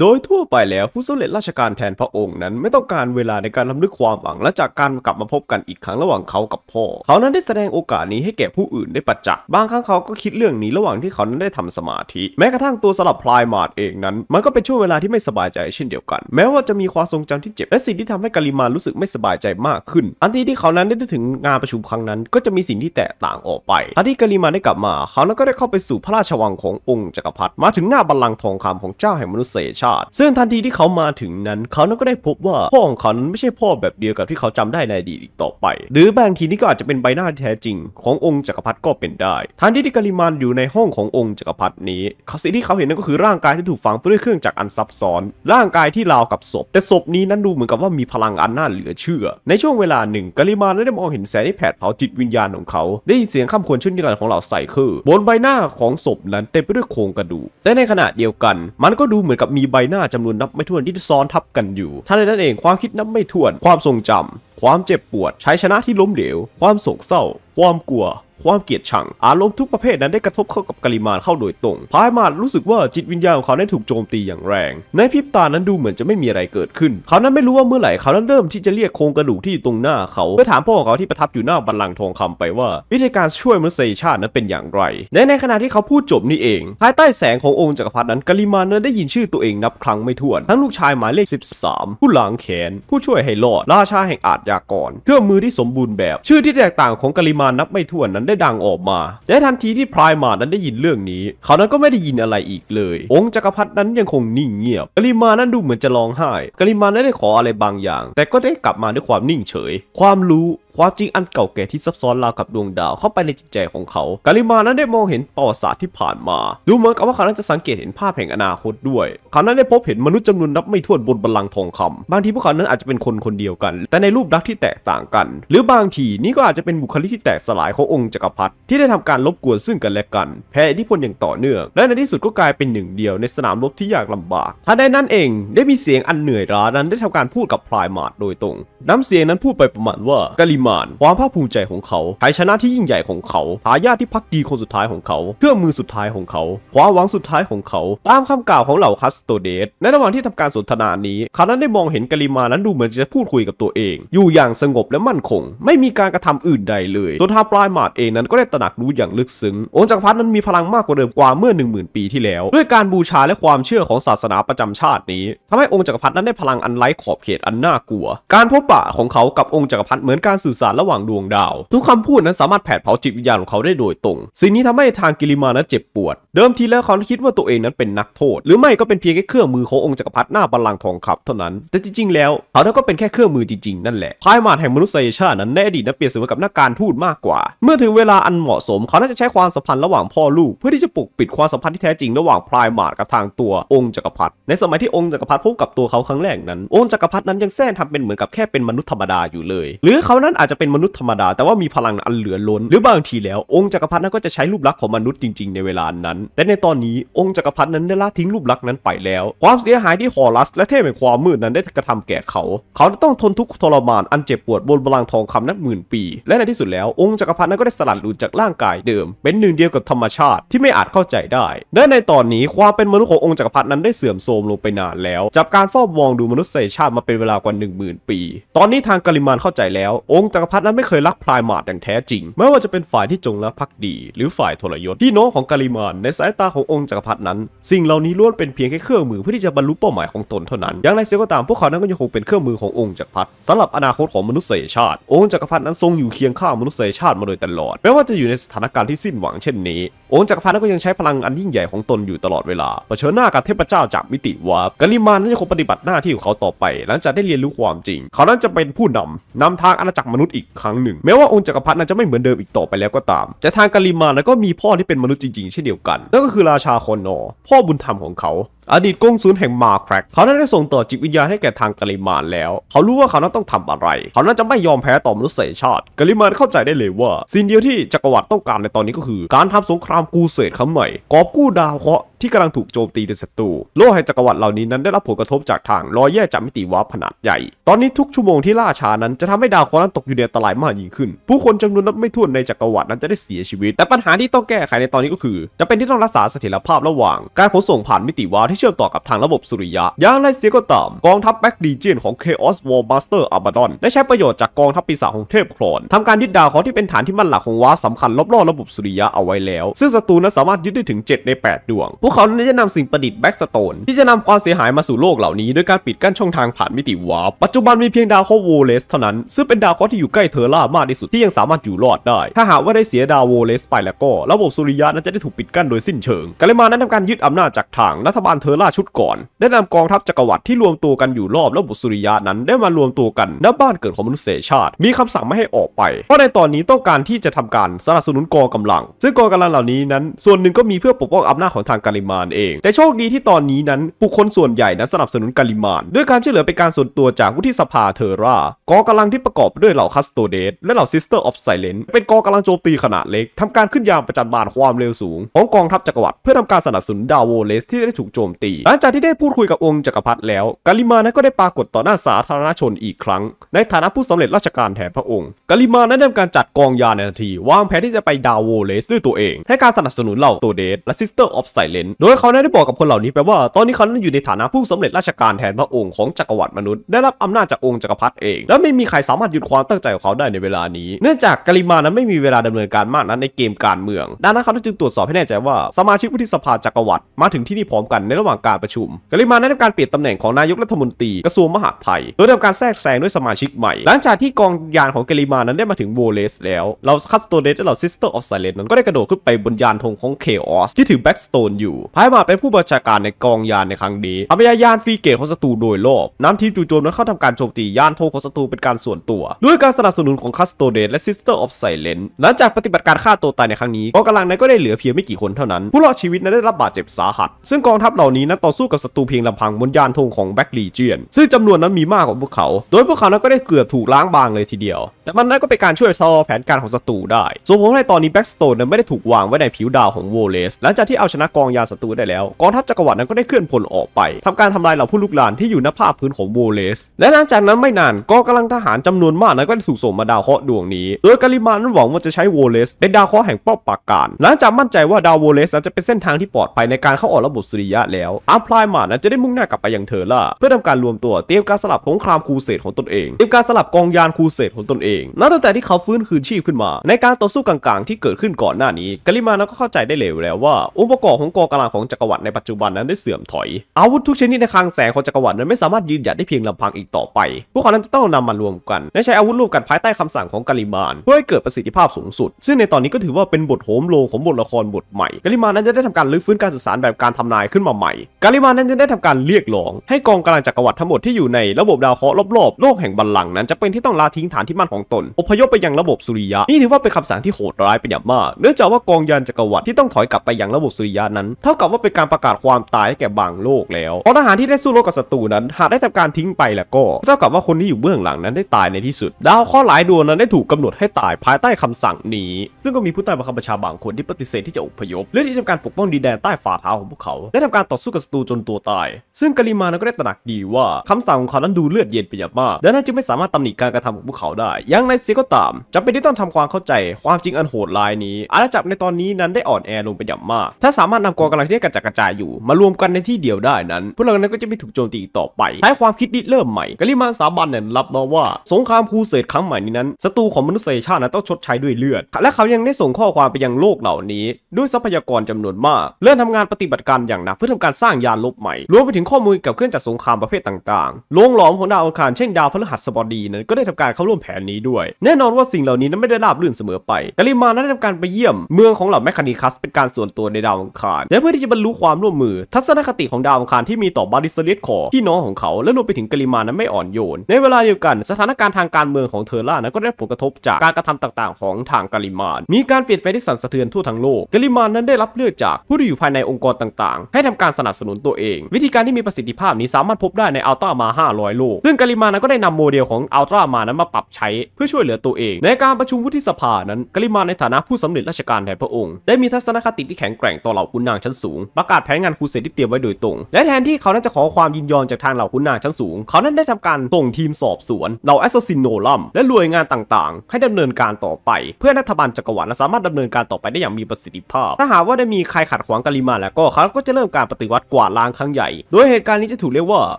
โดยทั่วไปแล้วผู้สำเร็จราชการแทนพระองค์นั้นไม่ต้องการเวลาในการลำลึกความหวัง และจากการกลับมาพบกันอีกครั้งระหว่างเขากับพ่อ เขานั้นได้แสดงโอกาสนี้ให้แก่ผู้อื่นได้ประจักษ์บางครั้งเขาก็คิดเรื่องนี้ ระหว่างที่เขานั้นได้ทำสมาธิ แม้กระทั่งตัวสลับพลายมาดเองนั้น มันก็เป็นช่วงเวลาที่ไม่สบายใจเช่นเดียวกัน แม้ว่าจะมีความทรงจำที่เจ็บและสิ่งที่ทำให้กาลิมารู้สึกไม่สบายใจมากขึ้น อันที่ที่เขานั้นได้ถึงงานประชุมครั้งนั้น ก็จะมีสิ่งที่แตกต่างออกไปอันที่กาลิมาได้กลับมาเขานั้นก็ได้เข้าไปสู่พระราชวังขององค์จักรพรรดิมาถึงหน้าบัลลังก์ทองคำของเจ้าแห่งมนุษยชาติซึ่งทันทีที่เขามาถึงนั้น เขานั้นก็ได้พบว่าพ่อของเขานั้นไม่ใช่พ่อแบบเดียวกับที่เขาจำได้ในอดีตต่อไป หรือบางทีนี่ก็อาจจะเป็นใบหน้าที่แท้จริงขององค์จักรพรรดิก็เป็นได้ ทันทีที่กาลิมานอยู่ในห้องขององค์จักรพรรดินี้สิ่งที่เขาเห็นนั่นก็คือร่างกายที่ถูกฝังด้วยเครื่องจักรอันซับซ้อน ร่างกายที่ราวกับศพ แต่ศพนี้นั้นดูเหมือนกับว่ามีพลังอันน่าเหลือเชื่อ ในช่วงเวลาหนึ่งกาลิมานได้มองเห็นแสงที่แผดเผาจิตวิญญาณของเขาได้ยินเสียงข้ามควรช่นนิรันดร์ของเหล่าไซคือบนใบหน้าของศพนั้นเต็มไปด้วยโครงกระดูกแต่ในขณะเดียวกันมันก็ดูเหมือนกับมีบใบหน้าจำนวนนับไม่ถ้วนที่ซ้อนทับกันอยู่ ท่านใดนั้นเองความคิดนับไม่ถ้วนความทรงจำความเจ็บปวด ใช้ชนะที่ล้มเหลว ความโศกเศร้า ความกลัว ความเกลียดชัง อารมณ์ทุกประเภทนั้นได้กระทบเข้ากับกลิมานเข้าโดยตรงพายมาดรู้สึกว่าจิตวิญญาณของเขาได้ถูกโจมตีอย่างแรง ในพริบตานั้นดูเหมือนจะไม่มีอะไรเกิดขึ้น เขานั้นไม่รู้ว่าเมื่อไหร่ เขานั้นเริ่มที่จะเรียกโครงกระดูกที่อยู่ตรงหน้าเขาเพื่อถามพ่อของเขาที่ประทับอยู่หน้าบัลลังก์ทองคำไปว่า วิธีการช่วยมนุษยชาตินั้นเป็นอย่างไร ในในขณะที่เขาพูดจบนี่เอง ภายใต้แสงขององค์จักรพรรดินั้นกลิมานนั้นได้ยินชื่อตัวเองนับครั้งไม่ถ้วน ทั้งลูกชายหมายเลข13 ผู้ล้างแขน ผู้ช่วยให้รอดราชาแห่งอาดยากรเครื่องมือที่สมบูรณ์แบบ ชื่อที่แตกต่างของกาลิมานับไม่ถ้วนนั้นได้ดังออกมาและทันทีที่พรายมานั้นได้ยินเรื่องนี้ เขานั้นก็ไม่ได้ยินอะไรอีกเลย องค์จักรพรรดินั้นยังคงนิ่งเงียบกาลิมานั้นดูเหมือนจะร้องไห้กาลิมานั้นได้ขออะไรบางอย่าง แต่ก็ได้กลับมาด้วยความนิ่งเฉย ความรู้ความจริงอันเก่าแก่ที่ซับซ้อนราวกับดวงดาวเข้าไปในจิตใจของเขา กาลิมานั้นได้มองเห็นประวัติศาสตร์ที่ผ่านมา ดูเหมือนกับว่าเขานั้นจะสังเกตเห็นภาพแห่งอนาคตด้วยเขานั้นได้พบเห็นมนุษย์จำนวนนับไม่ถ้วนบนบัลลังก์ทองคำ บางทีพวกเขานั้นอาจจะเป็นคนคนเดียวกัน แต่ในรูปลักษณ์ที่แตกต่างกัน หรือบางทีนี่ก็อาจจะเป็นบุคลิกที่แตกสลายขององค์จักรพรรดิที่ได้ทำการลบกวนซึ่งกันและกัน แพ้อิทธิพลอย่างต่อเนื่องและในที่สุดก็กลายเป็นหนึ่งเดียวในสนามรบที่ยากลำบากทันใดนั้นเองได้มีเสียงอันเหนื่อยล้านั้นได้ทำการพูดกับพลายมาดโดยตรง น้ำเสียงนั้นพูดไปประมาณ ว่า กาลิมานความภาคภูมิใจของเขาหายชนะที่ยิ่งใหญ่ของเขา หายาที่พักดีคนสุดท้ายของเขาเครื่องมือสุดท้ายของเขา ความหวังสุดท้ายของเขา ตามคำกล่าวของเหล่าคัสโตเดส ในระหว่างที่ทำการสนทนานี้คานั้นได้มองเห็นกาลิมานั้นดูเหมือนจะพูดคุยกับตัวเอง อยู่อย่างสงบและมั่นคง ไม่มีการกระทำอื่นใดเลยตัวทาปลายมาดเองนั้นก็ได้ตระหนักรู้อย่างลึกซึ้ง องค์จักรพรรดินั้นมีพลังมากกว่าเดิมกว่าเมื่อ 10,000 ปีที่แล้ว ด้วยการบูชาและความเชื่อของศาสนาประจำชาตินี้ทำให้องค์จักรพรรดินั้นได้พลังอันไร้ขอบเขตอันน่ากลัว การพบปะของเขากับองค์จักรพรรดิเหมือนการสื่ออสารระหว่างดวงดาว ทุกคำพูดนั้นสามารถแผดเผาจิตวิญญาณของเขาได้โดยตรง สิ่งนี้ทำให้ทางกิริมานั้นเจ็บปวด เดิมทีแล้วเขาคิดว่าตัวเองนั้นเป็นนักโทษหรือไม่ก็เป็นเพียงแค่เครื่องมือขององค์จักรพรรดิหน้าบัลลังก์ทองคำเท่านั้นแต่จริงๆ แล้วเขาทั้งก็เป็นแค่เครื่องมือจริงๆ นั่นแหละพายมาแห่งมนุษยชาตินั้นในอดีตนั้นเปรียบเสมือนกับนักการทูตมากกว่า เมื่อถึงเวลาอันเหมาะสมเขาน่าจะใช้ความสัมพันธ์ระหว่างพ่อลูกเพื่อที่จะปกปิดความสัมพันธ์ที่แท้จริงระหว่างพายมาดกับทางตัวองค์จักรพรรดิในสมัยที่องค์จักรพรรดิพบกับตัวเขาครั้งแรกนั้นองค์จักรพรรดินั้นยังแซงทำเป็นเหมือนกับแค่เป็นมนุษย์ธรรมดาอยู่เลย หรือเขานั้นอาจจจะเป็นมนุษย์ธรรมดาแต่ว่ามีพลังอันเหลือล้น หรือบางทีแล้วองค์จักรพรรดินั้นก็จะใช้รูปลักษณ์ของมนุษย์จริงๆ ในเวลานั้น แต่ในตอนนี้องค์จักรพรรดินั้นได้ละทิ้งรูปลักษณ์นั้นไปแล้ว ความเสียหายที่ฮอรัส และเทพแห่งความมืดนั้นได้กระทำแก่เขาเขาต้องทนทุกข์ทรมานอันเจ็บปวดบนบลังทองคำนับหมื่นปี และในที่สุดแล้วองค์จักรพรรดินั้นก็ได้สลัดหลุดจากร่างกายเดิม เป็นหนึ่งเดียวกับธรรมชาติที่ไม่อาจเข้าใจได้และในตอนนี้ความเป็นมนุษย์ขององค์จักรพรรดินั้นได้เสื่อมโทรมลงไปนานแล้วจากการเฝ้ามองดูมนุษยชาติมาเป็นเวลากว่า1 0,000 ปี ตอนนี้ทางกาลิมานเข้าใจแล้วองค์จักรพรรดินั้นไม่เคยรักพลายมาดอย่างแท้จริง ไม่ว่าจะเป็นฝ่ายที่จงรักภักดี หรือฝ่ายทรยศ ที่น้องของกาลิมานในสายตาขององค์จักรพรรดินั้น สิ่งเหล่านี้ล้วนเป็นเพียงแค่เครื่องมือเพื่อที่จะบรรลุเป้าหมายของตนเท่านั้น อย่างไรเสียก็ตามพวกเขานั้นก็ยังคงเป็นเครื่องมือขององค์จักรพรรดิสำหรับอนาคตของมนุษยชาติ องค์จักรพรรดินั้นทรงอยู่เคียงข้างมนุษยชาติมาโดยตลอด แม้ว่าจะอยู่ในสถานการณ์ที่สิ้นหวังเช่นนี้ องค์จักรพรรดิก็ยังใช้พลังอันยิ่งใหญ่ของตนอยู่ตลอดเวลาเผชิญหน้ากับเทพเจ้าจากมิติวาร์ปกาลิมานนั้นยังคงปฏิบัติหน้าที่ของเขาต่อไป หลังจากได้เรียนรู้ความจริง เขานั้นจะเป็นผู้นำนำทางอาณาจักรมนุษย์อีกครั้งหนึ่งแม้ว่าองค์จักรพรรดินั้นจะไม่เหมือนเดิมอีกต่อไปแล้วก็ตาม แต่ทางกาลิมานนั้นก็มีพ่อที่เป็นมนุษย์จริงๆเช่นเดียวกันนั่นก็คือราชาคอนนอพ่อบุญธรรมของเขาอดีตกงสูนแห่งมาแครกเขาได้ส่งต่อจิตวิญญาณให้แก่ทางกาลิมานแล้ว เขารู้ว่าเขานั้นต้องทำอะไร เขานั้นจะไม่ยอมแพ้ต่อมนุษยชาติกาลิมานเข้าใจได้เลยว่าสิ่งเดียวที่จักรวรรดิต้องการในตอนนี้ก็คือ การทำสงครามกูเซดครั้งใหม่ กอบกู้ดาวเคราะห์ที่กำลังถูกโจมตีโดยศัตรูโลกแห่งจักรวรรดิเหล่านี้นั้น ได้รับผลกระทบจากทางรอยแยกจากมิติวาร์ปขนาดใหญ่ ตอนนี้ทุกชั่วโมงที่ล่าช้านั้นจะทำให้ดาวเคราะห์นั้นตกอยู่ในอันตรายมากยิ่งขึ้น ผู้คนจำนวนนับไม่ถ้วนในจักรวรรดินั้นจะได้เสียชีวิตแต่ปัญหาที่ต้องแก้ไขในตอนนี้ก็คือจะเป็นที่ต้องรักษาเสถียรภาพระหว่าง การขนส่งผ่านมิติวาร์ปที่เชื่อมต่อกับทางระบบสุริยะอย่างไรเสียก็ตามกองทัพแบ็กดีเจนของ Chaos War Master Abaddon ได้ใช้ประโยชน์จากกองทัพปีศาจของเทพโคอน ทำการยึดดาวเขาที่เป็นฐานที่มั่นหลักของว้าสำคัญรอบๆระบบสุริยะเอาไว้แล้ว ซึ่งศัตรูนั้นสามารถยึดได้ถึง 7 ใน 8ดวง พวกเขาได้จะนำสิ่งประดิษฐ์แบ็กสโตน ที่จะนำความเสียหายมาสู่โลกเหล่านี้ด้วยการปิดกั้นช่องทางผ่านมิติวาปัจจุบันมีเพียงดาวเคราะห์โวเลสเท่านั้นซึ่งเป็นดาวเคราะห์ที่อยู่ใกล้เทอร่ามากที่สุดที่ยังสามารถอยู่รอดได้ ถ้าหากว่าได้เสียดาวโวเลสไปแล้วก็ ระบบสุริยะนั้นจะได้ถูกปิดกั้นโดยสิ้นเชิงกาเลมานั้นทำการยึดอำนาจจากทางรัฐบาลเทเธอล่าชุดก่อน ได้นำกองทัพจักรวรรดิที่รวมตัวกันอยู่รอบระบบุสุริยะนั้น ได้มารวมตัวกันณบ้านเกิดของมนุษยชาติ มีคำสั่งไม่ให้ออกไป เพราะในตอนนี้ต้องการที่จะทำการสนับสนุนกองกำลัง ซึ่งกองกำลังเหล่านี้นั้น ส่วนหนึ่งก็มีเพื่อปกป้องอำนาจของทางกาลิมานเอง แต่โชคดีที่ตอนนี้นั้นบุคคลส่วนใหญ่นั้นสนับสนุนกาลิมานด้วยการช่วยเหลือเป็นการส่วนตัวจากวุฒิสภาเทอร่า กองกำลังที่ประกอบด้วยเหล่าคัสโตเดสและเหล่าซิสเตอร์ออฟไซเลนเป็นกองกำลังโจมตีขนาดเล็กทำการขึ้นยามประจันบานความเร็วสูง ของกองทัพจักรวรรดิเพื่อทำการสนับสนุนดาวโวเลสที่ได้ถูกโจมตีหลังจากที่ได้พูดคุยกับองค์จักรพรรดิแล้ว กาลิมานั้นก็ได้ปรากฏต่อหน้าสาธารณชนอีกครั้ง ในฐานะผู้สำเร็จราชการแทนพระองค์ กาลิมานั้นได้ทำการจัดกองยาในทันทีวางแผนที่จะไปดาวโวเลสด้วยตัวเอง ให้การสนับสนุนเหล่าตัวเดสและซิสเตอร์ออฟไซเลนโดยเขาได้บอกกับคนเหล่านี้ไปว่าตอนนี้เขา้อยู่ในฐานะผู้สำเร็จราชการแทนพระองค์ของจักรวรรดิมนุษย์ได้รับอำนาจจากองค์จักรพรรดิเอง และไม่มีใครสามารถหยุดความตั้งใจของเขาได้ในเวลานี้ เนื่องจากกาลิมานั้นไม่มีเวลาดำเนินการมากนั้นในเกมการเมืองดังนั้นเขาจึงตรวจสอบให้แน่ใจว่าสมาชิกวุฒิสภาจักรวรรดิมาถึงที่นี่พร้อมกันในระหว่างการประชุมกาิมาได้ทำการเปลี่ยนตำแหน่งของนายกรัฐมนตรีกระทรวงมหาดไทย โดยทำการแทรกแซงด้วยสมาชิกใหม่ หลังจากที่กองยานของกาิมานั้นได้มาถึง โวเลสแล้วเราคัสโตเดสและเราซิสเตอร์ออฟไซเลนนั้นก็ได้กระโดดขึ้นไปบนยานธงของเคออส ที่ถือแบ็กสโตนอยู่ พายมาเป็นผู้บัญชาการในกองยานในครั้งนี้อาให้ยานฟีเกตของศัตรูโดยรอบน้ำทีมจู่โจมนั้นเข้าทำการโจมตียานธงของศัตรูเป็นการส่วนตัว ด้วยการสนับสนุนของคัสโตเดสและซิสเตอร์ออฟไซเลนหลังจากปฏิบัติการฆ่าตัวตายในครั้งนี้กองกำลังนั้นก็ได้เหลือเพียงไม่กี่คนเท่านั้น ผู้รอดชีวิตนั้นได้รับบาดเจ็บสาหัสซึ่งกองทัพเหล่านี้นั้นต่อสู้กับศัตรูเพียงลำพังบนยานธงของแบ็กลีเจียนซึ่งจำนวนนั้นมีมากกว่าพวกเขา โดยพวกเขานั้นก็ได้เกือบถูกล้างบางเลยทีเดียว แต่มันนั้นก็เป็นการช่วยชะลอแผนการของศัตรูได้ ส่วนผมในตอนนี้แบ็กสโตนนั้นไม่ได้ถูกวางไว้ในผิวดาวของโวเลสหลังจากที่เอาชนะกองยาศัตรูได้แล้วกองทัพจักรวรรดินั้นก็ได้เคลื่อนพลออกไป ทำการทำลายเหล่าผู้ลุกลานที่อยู่ณภาพพื้นของโวเลส และหลังจากนั้นไม่นานกองกำลังทหารจำนวนมากนั้นก็ได้สู่สมมาดาวเคราะห์ดวงนี้โดยกาลิมานั้นหวังว่าจะใช้โวเลสเป็นดาวเคราะห์แห่งป้อมปราการหลังจากมั่นใจว่าดาวโวเลสจะเป็นเส้นทางที่ปลอดภัยในการเข้าออกระบบสุริยะแล้วอาร์มพลายมานั้นจะได้มุ่งหน้ากลับไปยังเธอล่าเพื่อทำการรวมตัวเตรียมการสลับสงครามครูเสดของตนเองเตรียมการสลับกองยานครูเสดของตนเองนับตั้งแต่ที่เขาฟื้นคืนชีพขึ้นมา ในการต่อสู้กลางๆ ที่เกิดขึ้นก่อนหน้านี้กาลิมานั้นก็เข้าใจได้เลยแล้วว่าองค์ประกอบของกองกำลังของจักรวรรดิในปัจจุบันนั้นได้เสื่อมถอย อาวุธทุกชนิดในคลังแสงของจักรวรรดินั้นไม่สามารถยืนหยัดได้เพียงลำพังอีกต่อไป พวกเขานั้นจะต้องนำมารวมกันและใช้อาวุธร่วมกันภายใต้คำสั่งของกาลิมานเพื่อให้เกิดประสิทธิภาพสูงสุด ซึ่งในตอนนี้ก็ถือว่าเป็นบทโหมโลของบทละครบทใหม่กาลิมานั้นจะได้ทำการลื้อฟื้นการสื่อสารแบบการทำนายขึ้นมาใหม่กาลิมานั้นจงได้ทำการเรียกร้อง ให้กองกำลังจักรวรรดิทั้งหมดที่อยู่ในระบบดาวเคราะห์รอบๆโลกแห่งบัลลังก์นั้นจะเป็นที่ต้องลาทิ้งฐานที่มั่นของตน อพยพไปยังระบบสุริยะนี่ถือว่าเป็นคำสั่งที่โหดร้ายเป็นอย่างมากเนื่องจากว่ากองยานจักรวรรดิที่ต้องถอยกลับไปยังระบบสุริยะนั้น เท่ากับว่าเป็นการประกาศความตายให้แก่บางโลกแล้วกองทหารที่ได้สู้รบกับศัตรูนั้นหากได้ทำการทิ้งไปแล้วก็ เท่ากับว่าคนที่อยู่เบื้องหลังนั้นได้ตายในที่สุด ดาวเคราะห์หลายดวงนั้นได้ถูกกาหนดให้ตายภายใต้คำสั่งนี้ ซึ่งก็มีผู้ใต้บังคับบัญชาบางคนที่ปฏิเสธที่จะอพยพและที่ทำการปกป้องดินแดนใต้ฝ่าเท้าของพวกเขาได้ทำการต่อสู้กับศัตรูจนตัวตาย ซึ่งกาลิมานั้นก็ได้ตระหนักดีว่าคำสั่งของเขานั้นดูเลือดเย็นไปอย่างมาก ดังนั้นจึงไม่สามารถตำหนิการกระทำของพวกเขาได้ อย่างในเสียก็ตามจำเป็นที่ต้องทำความเข้าใจความจริงอันโหดร้ายนี้ อาณาจักรในตอนนี้นั้นได้อ่อนแอลงไปอย่างมาก ถ้าสามารถนำกองกำลังที่กระจัดกระจายอยู่ มารวมกันในที่เดียวได้นั้นพวกเรานั้นก็จะไม่ถูกโจมตีต่อไป ใช้ความคิดริเริ่มใหม่กาลิมาสาบันเนี่ยรับรองว่า สงครามคูเสดครั้งใหม่นี้นั้น ศัตรูของมนุษยชาตินั้นต้องชดใช้ด้วยเลือด และเขายังได้ส่งข้อความไปยังโลกเหล่านี้ด้วยทรัพยากรจำนวนมากเริ่มทำงานปฏิบัติการอย่างหนักเพื่อทำการสร้างยานลบใหม่รวมไปถึงข้อมูลกับเครื่องจัดสงครามประเภทต่างๆลงหลอมของดาวอังคารเช่นดาวพฤหัสบดีนั้นก็ได้ทำการเข้าร่วมแผนนี้ด้วย แน่นอนว่าสิ่งเหล่านี้นั้นไม่ได้ราบรื่นเสมอไปกาลิมานั้นได้ทำการไปเยี่ยม เมืองของเหล่าแมคคานิคัสเป็นการส่วนตัวในดาวอังคารและเพื่อที่จะบรรลุความร่วมมือ ทัศนคติของดาวอังคารที่มีต่อบาริสเลียคอที่น้องของเขาและรวมไปถึงกาลิมานั้นไม่อ่อนโยนในเวลาเดียวกันสถานการณ์ทางการเมืองของเทอร่านั้นก็ได้ผลกระทบจากการกระทำต่างๆ ของทางกาลิมาน มีการเปลี่ยนไปที่สั่นสะเทือนทั่วทั้งโลกกาลิมานนั้นได้รับเลือกจาก ผู้ที่อยู่ภายในองค์กรต่างๆ ให้ทำการสนับสนุนตัวเอง วิธีการที่มีประสิทธิภาพนี้สามารถพบได้ในอัลตรามา 500ลูกซึ่งกาลิมานั้นก็ได้นำโมเดลของอัลตรามานั้นมาปรับใช้เพื่อช่วยเหลือตัวเอง ในการประชุมวุฒิสภานั้น กาลิมาในฐานะผู้สำเร็จราชการแทนพระองค์ ได้มีทัศนคติที่แข็งแกร่งต่อเหล่าขุนนางชั้นสูง ประกาศแผนงานคูเสดที่เตรียมไว้โดยตรง และแทนที่เขานั้นจะขอความยินยอมจากทางเหล่าขุนนางชั้นสูง เขานั้นได้ทำการส่งทีมสอบสวนเหล่าแอสซิสินโนลัมและหน่วยงานต่าง ๆ ให้ดำเนินการต่อไป เพื่อรัฐบาลจักรวรรดิสามารถดำเนินการต่อไปได้อย่างมีประสิทธิภาพ ถ้าหากว่าได้มีใครขัดขวางกาลิมาแล้วก็เขาก็จะเริ่มการปฏิวัดกวาดล้างครั้งใหญ่ โดยเหตุการณ์นี้จะถูกเรียกว่า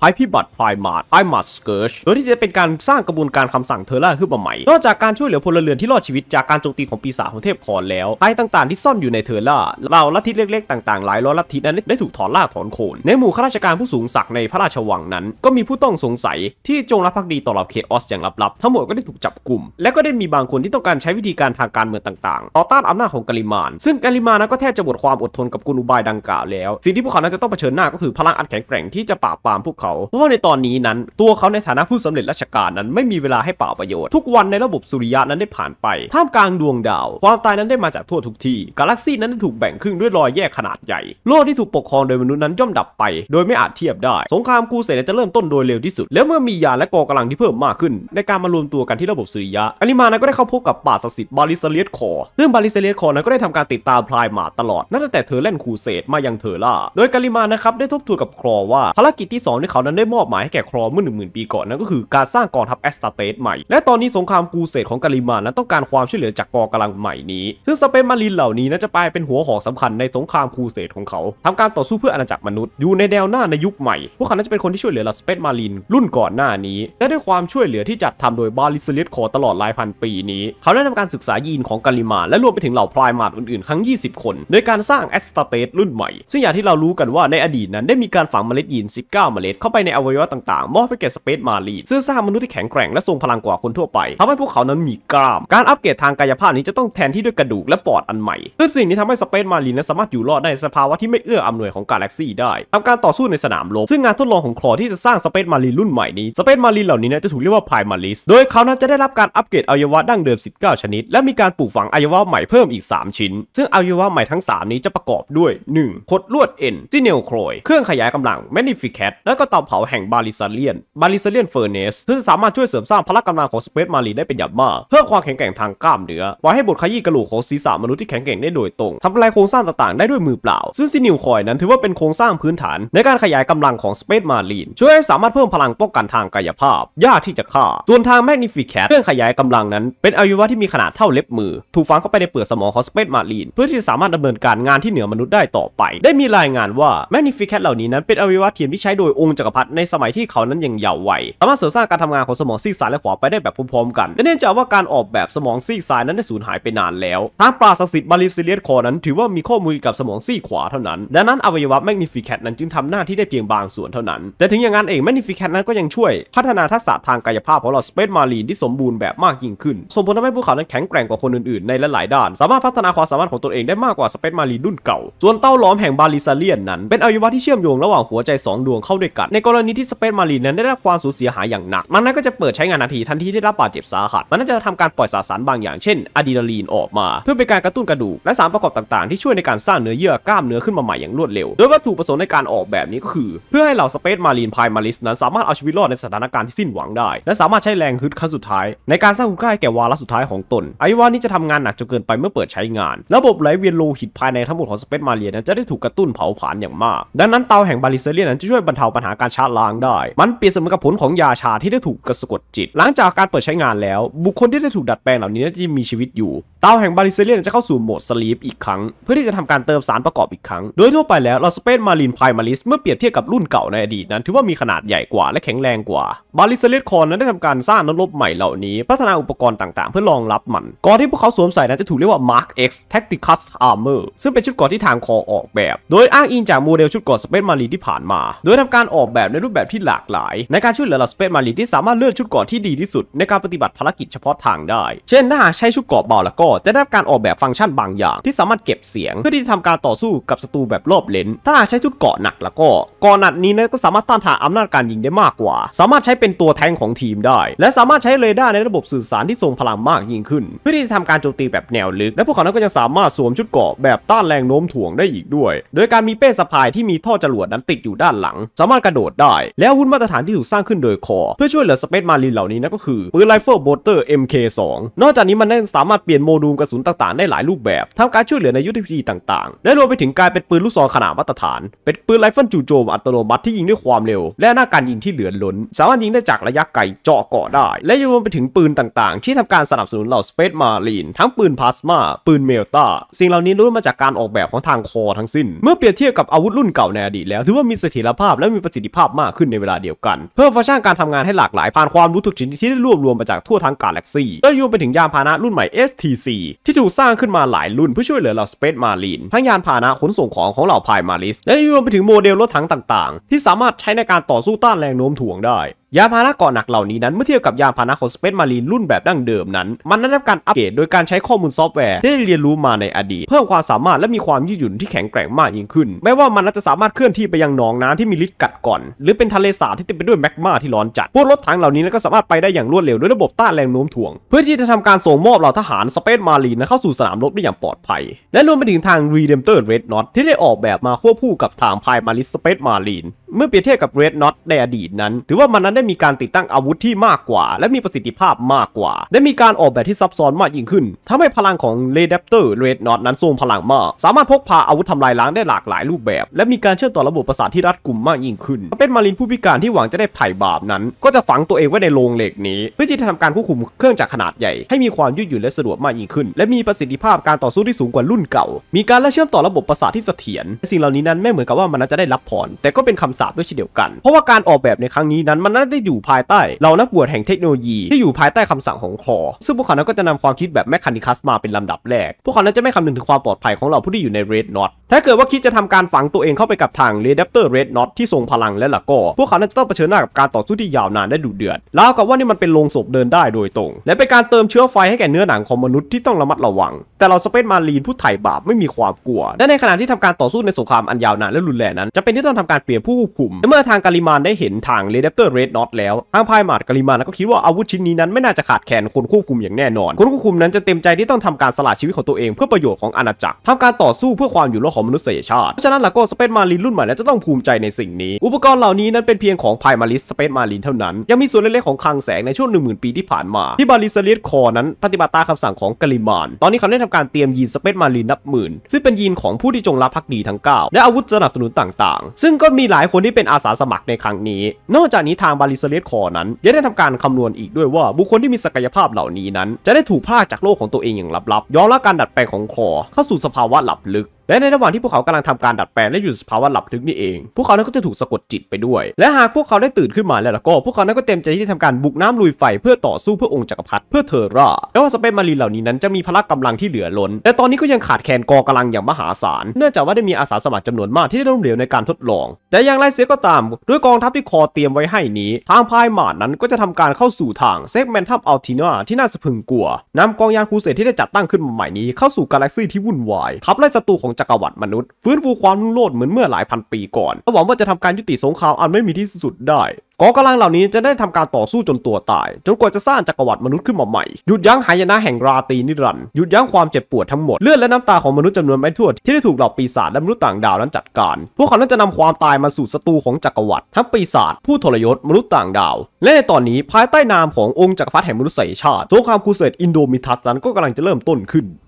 ภัยพิบัติพรมาร์ดไอมาร์สเกิร์ช โดยที่จะเป็นการสร้างกระบวนการคำสั่งเทอร่าขึ้นมาใหม่ นอกจากการช่วยเหลือพลเรือนที่รอดชีวิต จากการโจมตีของปีศาจของเทพคอนแล้วไพต่างๆที่ซ่อนอยู่ในเทอร่าเหล่าลัทธิเล็กๆต่างๆหลายร้อยลัทธินั้นได้ถูกถอนรากถอนโคน ในหมู่ข้าราชการผู้สูงศักดิ์ในพระราชวังนั้น ก็มีผู้ต้องสงสัยที่จงรักภักดีต่อเหล่าเคออสอย่างลับๆทั้งหมดก็ได้ถูกจับกลุ่มและก็ได้มีบางคนที่ต้องการใช้วิธีการทางการเมืองต่างๆ ต่อต้านอำนาจของกาลิมานซึ่งกาลิมานก็แทบจะหมดความอดทนกับกุลอุบายดังกล่าวแล้วสิ่งที่พวกเขานั้นจะต้องเผชิญหน้าก็คือพลังอันแข็งแกร่งที่จะปราบปรามพวกเขา เพราะว่าในตอนนี้นั้น ตัวเขาในฐานะผู้สำเร็จราชการนั้นไม่มีเวลาให้เปล่าประโยชน์ทุกวันในระบบสุริยะนั้นได้ผ่านไป ท่ามกลางดวงดาว ความตายนั้นได้มาจากทั่วทุกที่กาแล็กซีนั้นได้ถูกแบ่งครึ่งด้วยรอยแยกขนาดใหญ่โลกที่ถูกปกครองโดยมนุษย์นั้นย่อมดับไปโดยไม่อาจเทียบได้ สงครามกูเสนจะเริ่มต้นโดยเร็วที่สุด แล้วเมื่อมียาและกองกำลังที่เพิ่มมากขึ้น ในการมารวมตัวกันที่ระบบสุริยะอันิมานั้นก็ได้เข้าพบกับป่าศักดิ์สิทธิ์บาลิเซเลียสคอซึ่งบาลิเซเลียสคอนั้นก็ได้ทำการติดตามพลายมาตลอดนั่นแต่เธอเล่นคูเสดมายังเธอล่าโดยกาลิมานะครับได้ทบทวนกับครอว่า ภารกิจที่2ที่เขานั้นได้มอบหมายให้แก่ครอเมื่อ1 0,000ปีก่อนนั่นก็คือการสร้างกองทัพแอสตาเตสใหม่ และตอนนี้สงครามกูเซตของกาลิมานั้น ต้องการความช่วยเหลือจากกองกำลังใหม่นี้ ซึ่งสเปนมารินเหล่านี้นั้นจะไปเป็นหัวหอกสำคัญในสงครามกูเซตของเขา ทำการต่อสู้เพื่ออาณาจักรมนุษย์อยู่ในแนวหน้าในยุคใหม่พวกเขาจะเป็นคนที่ช่วยเหลือลาสเปนมารินรุ่นก่อนหน้านี้และด้วยความช่วยเหลือที่จัดทำโดยบาลิสเลสคอตลอดหลายพันปีนี้ เขาได้ทำการศึกษายีนของกาลิมาและรวมไปถึงเหล่าพรายมาดอื่นๆทั้ง 20 คน โดยการสร้างแอสตาเตสรุ่นใหม่ซึ่งอย่างที่เรารูกันว่าในอดีตนั้นได้มีการฝังเมล็ดยีน 19 เมล็ดเข้าไปในอวัยวะต่าง ๆ มอบให้แก่สเปซมารีนซึ่งสร้างมนุษย์ที่แข็งแกร่งและทรงพลังกว่าคนทั่วไปทำให้พวกเขานั้นมีกล้าม การอัปเกรดทางกายภาพนี้จะต้องแทนที่ด้วยกระดูกและปอดอันใหม่ซึ่งสิ่งนี้ทำให้สเปซมารีนั้นสามารถอยู่รอดในสภาวะที่ไม่เอื้ออำนวยของกาแล็กซี่ได้ทำการต่อสู้ในสนามรบซึ่งงานทดลองของคลอที่จะสร้างสเปซมารีนรุ่นใหม่นี้สเปซมารีนเหล่านี้นจะถูกเรียกว่าพายมาริสโดยเขานั้นจะได้รับการอัปเกรดอวัยวะดั้งเดิม 19 ชนิด และมีการปลูกฝังอวัยวะใหม่เพิ่มอีก 3 ชิ้น ซึ่งอวัยวะใหม่ทั้ง3นี้จะประกอบด้วย 1. คดลวดเอ็นซิเนลโครยเครื่องขยายกำลังแมนิฟิแคตและก็เตาเผาแห่งบาลิซาเลียนบาลิซาเลียนเฟอร์เนสซึ่งสามารถช่วยเสริมสร้างพลังกำลังของสเปซมารีได้เป็นอย่างมาก เพื่อความแข็งแกร่งทางกล้ามเนื้อ ปล่อยให้บทขยี้กระโหลกของศีรษะมนุษย์ที่แข็งแกร่งได้โดยตรง ทำลายโครงสร้างต่างๆได้ด้วยมือเปล่า ซึ่งซิเนลโครยนั้นถือว่าเป็นโครงสร้างพื้นฐาน ในการขยายกำลังของสเปซมารีน ช่วยให้สามารถเพิ่มพลังป้องกันทางกายภาพ ยากที่จะฆ่า ส่วนทางแมนิฟิแคตเครื่องขยายกำลังนั้น เป็นอวัยวะที่มีขนาดเท่าเล็บมือ ถูกฝังเข้าไปในเปลือกสมองของสเปซมารีนเพื่อที่จะสามารถดำเนินการงานที่เหนือมนุษย์ได้ต่อไป ได้มีรายงานว่าแมกนิฟิแคทเหล่านี้นั้นเป็นอวัยวะเทียมที่ใช้โดยองค์จักรพรรดิในสมัยที่เขานั้นยังเยาว์วัยสามารถเสริมสร้างการทำงานของสมองซีกซ้ายและขวาไปได้แบบพร้อมๆกัน และเนื่องจากว่าการออกแบบสมองซีกซ้ายนั้นได้สูญหายไปนานแล้วทางปราศสิทธิ์บาลิซิเลียสคอนั้นถือว่ามีข้อมูลกับสมองซีกขวาเท่านั้นดังนั้นอวัยวะแมกนิฟิแคทนั้นจึงทำหน้าที่ได้เพียงบางส่วนเท่านั้นแต่ถึงอย่างนั้นเองแมกนิฟิแคทนั้นก็ยังช่วย พัฒนาทักษะทางกายภาพของเราสเปซมารีนที่สมบูรณ์แบบมากยิ่งขึ้นส่งผลทำให้พวกเขานั้นแข็งแกร่งกว่าคนอื่นๆในหลายๆด้าน สามารถพัฒนาความสามารถของตนเองได้มากกว่าสเปซมารีนรุ่นเก่า ส่วนเต้าล้อมแห่งบาลิซเลียนนั้นเป็นอวัยวะที่เชื่อมโยงระหว่างหัวใจ2ดวงเข้าด้วยกัน ในกรณีที่สเปซมารีนนั้นได้รับความสูญเสียหายอย่างหนัก มันนั้นก็จะเปิดใช้งานทันทีทันทีที่ได้รับบาดเจ็บสาหัส มันน่าจะทำการปล่อยสารสารบางอย่างเช่นอะดรีนาลีนออกมา เพื่อเป็นการกระตุ้นกระดูก และสารประกอบต่างๆ ที่ช่วยในการสร้างเนื้อเยื่อกล้ามเนื้อขึ้นมาใหม่อย่างรวดเร็ว โดยวัตถุประสงค์ในการออกแบบนี้ก็คือ เพื่อให้เหล่าสเปซมารีนพายมาริสนั้นสามารถเอาชีวิตรอดในสถานการณ์ที่สิ้นหวังได้ และสามารถใช้แรงฮึดขั้นสุดท้าย ในการสร้างคุณค่าแก่วาระสุดท้ายของตนอวัยวะนี้จะทำงานหนักจนเกินไปเมื่อเปิดใช้งาน ระบบไหลเวียนโลหิตภายในทั้งหมดของสเปซมารีนนั้นจะได้ถูกกระตุ้นเผาผลาาอย่างมากดังนั้นเตาแห่งบาลิเซเรียนั้นจะช่วยบรรเทาปัญหาการชาล้างได้ มันเปรียบเสมือนกับผลของยาชาที่ได้ถูกกระสกดจิต หลังจากการเปิดใช้งานแล้ว บุคคลที่ได้ถูกดัดแปลงเหล่านี้จะมีชีวิตอยู่ เตาแห่งบาลิเซเรียนจะเข้าสู่โหมดสลีปอีกครั้ง เพื่อที่จะทำการเติมสารประกอบอีกครั้ง โดยทั่วไปแล้วเราสเปนมาลินไพมาลิสเมื่อเปรียบเทียบกับรุ่นเก่าในอดีตนั้นถือว่ามีขนาดใหญ่กว่าและแข็งแรงกว่า บาลิเซเรียนคอนนั้นได้ทำการสร้างนักรบใหม่เหล่านี้ พัฒนาอุปกรณ์ต่างๆ เพื่อรองรับมันก่อนที่พวกเขาสวมใส่นั้นจะถูกเรียกว่า Mark X Tacticus Armor ซึ่งเป็นชุดก่อที่ทางคอออกแบบ โดยอ้างอิงจากโมเดลชุดก่อสเปซมารีที่ผ่านมา โดยทำการออกแบบในรูปแบบที่หลากหลายในการช่วยเหลือเหล่าสเปซมารีที่สามารถเลือกชุดก่อที่ดีที่สุด ในการปฏิบัติภารกิจเฉพาะทางได้ เช่น ถ้าหากใช้ชุดกอดเบาแล้วก็จะได้รับการออกแบบฟังก์ชันบางอย่าง ที่สามารถเก็บเสียง เพื่อที่จะทำการต่อสู้กับศัตรูแบบรอบเลนถ้าหากใช้ชุดเกาะหนักแล้วก็กอหนักนี้นะก็สามารถต้านทานอำนาจการยิงได้มากกว่า สามารถใช้เป็นตัวแทงของทีมได้ และสามารถใช้เรดาร์ในระบบสื่อสารที่ทรงพลังมากยิ่งขึ้นเพื่อที่จะทำการโจมตีแบบแนวลึก และพวกเขานก็ยังสามารถสวมชุดเกาะแบบต้านแรงโน้มถ่วงได้อีกด้วย โดยการมีเป้สะพายที่มีท่อจรวดนั้นติดอยู่ด้านหลัง สามารถกระโดดได้ แล้ววุนมาตรฐานที่ถูกสร้างขึ้นโดยคอเพื่อช่วยเหลือสเปซมารีนเหล่านี้นั่นก็คือ ปืนไรเฟิลโบลเตอร์ MK2 นอกจากนี้มันยังสามารถเปลี่ยนโมดูลกระสุนต่างๆ ได้หลายรูปแบบทำการช่วยเหลือในยุทธวิธีต่างๆและรวมไปถึงการเป็นปืนลูกซองขนาดมาตรฐาน เป็นปืนไรเฟิลจู่โจมอัตโนมัติที่ยิงด้วยความเร็ว และหน้าการยิงที่เหลือล้น สามารถยิงได้จากระยะไกลเจาะเกาะได้และยังรวมไปถึงปืนต่างๆ ที่ทำการสนับสนุนเหล่าสเปซมารีนทั้งปืนพลาสมาปืนเมลตาสิ่งเหล่านี้ล้วนมาจากการออกแบบของทางคอทั้งสิ้นเมื่อเปรียบเทียบกับับอาวุธรุ่นเก่าในอดีตแล้ว ถือว่ามีเสถียรภาพและมีประสิทธิภาพมากขึ้นในเวลาเดียวกัน เพิ่มฟังก์ชันการทำงานให้หลากหลาย ผ่านความรู้ทุกชิ้นที่ได้รวบรวมมาจากทั่วทั้งกาแล็กซี่และรวมไปถึงยานพาหนะรุ่นใหม่ STC ที่ถูกสร้างขึ้นมาหลายรุ่นเพื่อช่วยเหลือเหล่าสเปซมารีนทั้งยานพาหนะขนส่งของของเหล่าพายมาริสและรวมไปถึงโมเดลรถถังต่างๆ ที่สามารถใช้ในการต่อสู้ต้านแรงโน้มถ่วงได้ยานพาหนะเกาะหนักเหล่านี้นั้นเมื่อเทียบกับยานพาหนะของสเปซมารีนรุ่นแบบดั้งเดิมนั้น มันได้รับการอัปเกรดโดยการใช้ข้อมูลซอฟต์แวร์ ที่ได้เรียนรู้มาในอดีต เพิ่มความสามารถและมีความยืดหยุ่นที่แข็งแกร่งมากยิ่งขึ้นแม้ว่ามันจะสามารถเคลื่อนที่ไปยังหนองน้ำที่มีฤทธิ์กัดก่อน หรือเป็นทะเลสาบที่เต็มไปด้วยแมกมาที่ร้อนจัดพวกรถถังเหล่านี้ก็สามารถไปได้อย่างรวดเร็วด้วยระบบต้านแรงโน้มถ่วง เพื่อที่จะทำการส่งมอบเหล่าทหารสเปซมารีนเข้าสู่สนามรบได้อย่างปลอดภัย และรวมไปถึงทาง Redemptor Red Knot ที่ได้ออกแบบมาควบคู่กับทางพายมาริสสเปซมารีนเมื่อเปรียบเทียบกับ Red Knot ในอดีตนั้น ถือว่ามันนั้นได้มีการติดตั้งอาวุธที่มากกว่า และมีประสิทธิภาพมากกว่าได้มีการออกแบบที่ซับซ้อนมากยิ่งขึ้นทำให้พลังของเรดัปเตอร์เรดนอตนั้นทรงพลังมาก สามารถพกพาอาวุธทำลายล้างได้หลากหลายรูปแบบ และมีการเชื่อมต่อระบบประสาทที่รัดกุมมากยิ่งขึ้น เป็นมารินผู้พิการที่หวังจะได้ไถ่บาปนั้น ก็จะฝังตัวเองไว้ในโรงเหล็กนี้เพื่อที่จะทำการควบคุมเครื่องจักรขนาดใหญ่ให้มีความยืดหยุ่นและสะดวกมากยิ่งขึ้น และมีประสิทธิภาพการต่อสู้ที่สูงกว่ารุ่นเก่า มีการและเชื่อมต่อระบบประสาทที่เสถียรสิ่งเหล่านี้นั้นไม่เหมือนกับว่ามันจะได้รับผ่อนแต่ก็เป็นคาสาปด้วยเช่นเดียวกัน เพราะว่าการออกแบบในครั้งนี้นั้นมันน่า้นได้อยู่ภายใต้ เรานักบวชแห่งเทคโนโลยีที่อยู่ภายใต้คำสั่งของคอ ซึ่งพวกเขานั้นก็จะนำความคิดแบบแมคคานิคัสมาเป็นลำดับแรก พวกเขานั้นจะไม่คำนึงถึงความปลอดภัยของเราผู้ที่อยู่ในเรดน็อตถ้าเกิดว่าคิดจะทำการฝังตัวเองเข้าไปกับทางเรดัปเตอร์เรดน็อตที่ทรงพลังและละก็ พวกเขานั้นจะต้องเผชิญหน้ากับการต่อสู้ที่ยาวนานและดุเดือดแล้วกับว่านี่มันเป็นโลงศพเดินได้โดยตรงและเป็นการเติมเชื้อไฟให้แก่เนื้อหนังของมนุษย์ที่ต้องระมัดระวัง แต่เราสเปซมาลีนผู้ไถ่บาปไม่มีความกลัวและในขณะที่ทำการต่อสู้ในสงครามอันยาวนานและรุนแรงนั้นจะเป็นที่ต้องทำการเปลี่ยนผู้ควบคุมเมื่อทางการิมานได้เห็นทางเรดัปเตอร์เรดน็อตแล้วทางพายมาดกาลิมานก็คิดว่าอาวุธชิ้นนี้นั้นไม่น่าจะขาดแคลนคนควบคุมอย่างแน่นอน คนควบคุมนั้นจะเต็มใจที่ต้องทำการสละชีวิตของตัวเอง เพื่อประโยชน์ของอาณาจักรทำการต่อสู้เพื่อความอยู่รอดของมนุษยชาติเพราะฉะนั้นล้วก็สเปซมารินรุ่นใหม่นั้นจะต้องภูมิใจในสิ่งนี้ อุปกรณ์เหล่านี้นั้นเป็นเพียงของพายมาริสสเปซมาริน เท่านั้น ยังมีส่วนเล็กๆของคลังแสงในช่วง10,000ปีที่ผ่านมา ที่บาลิสเลียสคอนั้นปฏิบัติตามคำสั่งของกาลิมาน ตอนนี้เขาได้ทาการเตรียมยีนสเปซมารินนับหมื่น ซึ่งเป็นยีนของผู้ที่จงรักภักดีทั้ง9 และอาวุธสนับสนุนต่าง ๆ ซึ่งก็มีหลายคนที่เป็นอาสาสมัครในครั้งนี้ นอกจากนี้ทางบริซเลสคอนั้นยังได้ทำการคำนวณอีกด้วยว่าบุคคลที่มีศักยภาพเหล่านี้นั้น จะได้ถูกพากจากโลกของตัวเองอย่างลับๆย้อนละการดัดแปลงของคอเข้าสู่สภาวะหลับลึกและในระหว่างที่พวกเขากำลังทำการดัดแปลงและอยู่สภาวะหลับลึกนี่เอง พวกเขานั้นก็จะถูกสะกดจิตไปด้วย และหากพวกเขาได้ตื่นขึ้นมาแล้วก็ พวกเขานั้นก็เต็มใจที่จะทำการบุกน้ำลุยไฟเพื่อต่อสู้เพื่อองค์จักรพรรดิเพื่อเทอร่าและว่าสเปนมารีเหล่านี้นั้นจะมีพละกำลังที่เหลือล้นแต่ตอนนี้ก็ยังขาดแคลนกองกำลังอย่างมหาศาล เนื่องจากว่าได้มีอาสาสมัครจำนวนมากที่ได้ล้มเหลวในการทดลอง แต่อย่างไรเสียก็ตาม ด้วยกองทัพที่คอเตรียมไว้ให้นี้ ทางพายหมาดนั้นก็จะทำการเข้าสู่ทางเซกแมนทัพอัลตินาที่น่าสะพึงกลัวนำกองยานคูเสตที่ได้จัดตั้งขึ้นมาใหม่นี้เข้าสู่กาแล็กซี่ที่วุ่นวายขับไล่ศัตรูของจักรวรรดิมนุษย์ฟื้นฟูความรุ่งโรจน์เหมือนเมื่อหลายพันปีก่อนและหวังว่าจะทำการยุติสงครามอันไม่มีที่สุดได้กองกำลังเหล่านี้จะได้ทำการต่อสู้จนตัวตายจนกว่าจะสร้างจักรวรรดิมนุษย์ขึ้นมาใหม่หยุดยั้งหายนะแห่งราตรีนิรันดร์หยุดยั้งความเจ็บปวดทั้งหมดเลือดและน้ำตาของมนุษย์จำนวนไม่ถ้วนที่ได้ถูกเหล่าปีศาจและมนุษย์ต่างดาวนั้นจัดการ พวกเขานั้นจะนำความตายมาสู่ศัตรูของจักรวรรดิทั้งปีศาจผู้ทรยศมนุษย์ต่างดาว และในตอนนี้ภายใต้นามขององค์จักรพรรดิแห่งมนุษยชาติสงครามคูเสดอินโดมิทัสนั้น ก็กำลังจะเริ่มต้นขึ้น